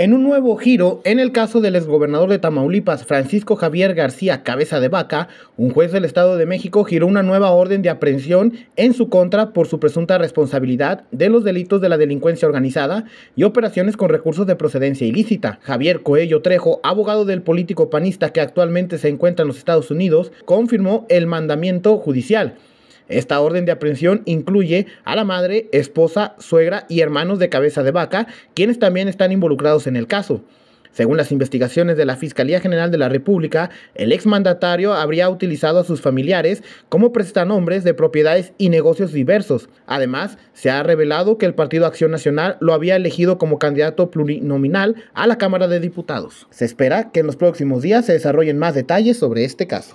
En un nuevo giro, en el caso del exgobernador de Tamaulipas, Francisco Javier García Cabeza de Vaca, un juez del Estado de México giró una nueva orden de aprehensión en su contra por su presunta responsabilidad de los delitos de la delincuencia organizada y operaciones con recursos de procedencia ilícita. Javier Coello Trejo, abogado del político panista que actualmente se encuentra en los Estados Unidos, confirmó el mandamiento judicial esta orden de aprehensión incluye a la madre, esposa, suegra y hermanos de cabeza de vaca, quienes también están involucrados en el caso. Según las investigaciones de la Fiscalía General de la República, el exmandatario habría utilizado a sus familiares como prestanombres de propiedades y negocios diversos. Además, se ha revelado que el Partido Acción Nacional lo había elegido como candidato plurinominal a la Cámara de Diputados. Se espera que en los próximos días se desarrollen más detalles sobre este caso.